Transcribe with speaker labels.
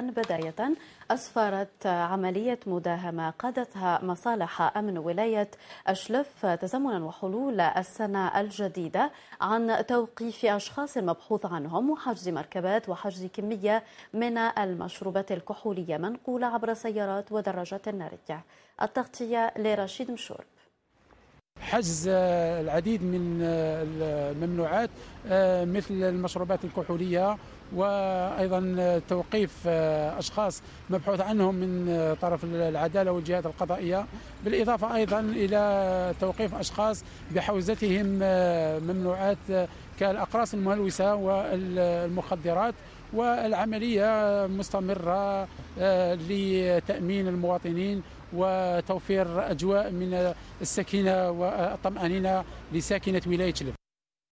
Speaker 1: بداية أسفرت عملية مداهمة قادتها مصالح أمن ولاية أشلف تزامنا وحلول السنة الجديدة عن توقيف أشخاص مبحوث عنهم وحجز مركبات وحجز كمية من المشروبات الكحولية منقولة عبر سيارات ودراجات نارية التغطية لرشيد مشور
Speaker 2: حجز العديد من الممنوعات آه، مثل المشروبات الكحوليه وايضا توقيف آه، اشخاص مبحوث عنهم من آه، طرف العداله والجهات القضائيه بالاضافه ايضا الى توقيف اشخاص بحوزتهم ممنوعات كالاقراص المهلوسه والمخدرات والعمليه مستمره لتامين المواطنين وتوفير أجواء من السكينة والطمأنينة لساكنة ولاية تلف